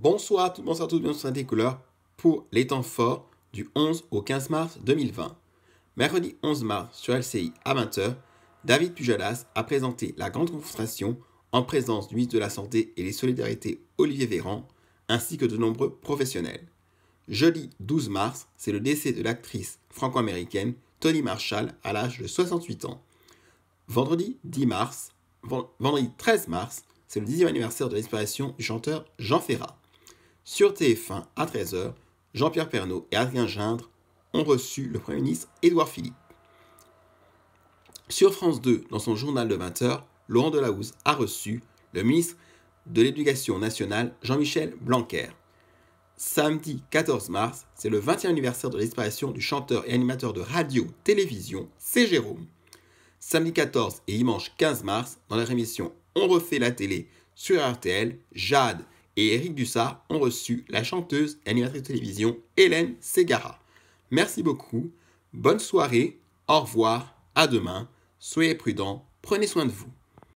Bonsoir à tous, bonsoir à toutes, bienvenue sur Couleurs pour les temps forts du 11 au 15 mars 2020. Mercredi 11 mars sur LCI à 20h, David Pujalas a présenté la grande Confrontation en présence du ministre de la Santé et des Solidarités Olivier Véran, ainsi que de nombreux professionnels. Jeudi 12 mars, c'est le décès de l'actrice franco-américaine Toni Marshall à l'âge de 68 ans. Vendredi mars, 13 mars, c'est le 10e anniversaire de l'inspiration du chanteur Jean Ferrat. Sur TF1 à 13h, Jean-Pierre Pernaud et Adrien Gindre ont reçu le Premier ministre Édouard Philippe. Sur France 2, dans son journal de 20h, Laurent Delahousse a reçu le ministre de l'Éducation nationale Jean-Michel Blanquer. Samedi 14 mars, c'est le 20e anniversaire de la du chanteur et animateur de radio-télévision C. Jérôme. Samedi 14 et dimanche 15 mars, dans la rémission « On refait la télé sur RTL, Jade et Eric Dussard ont reçu la chanteuse et animatrice de télévision Hélène Segara. Merci beaucoup, bonne soirée, au revoir, à demain, soyez prudents, prenez soin de vous.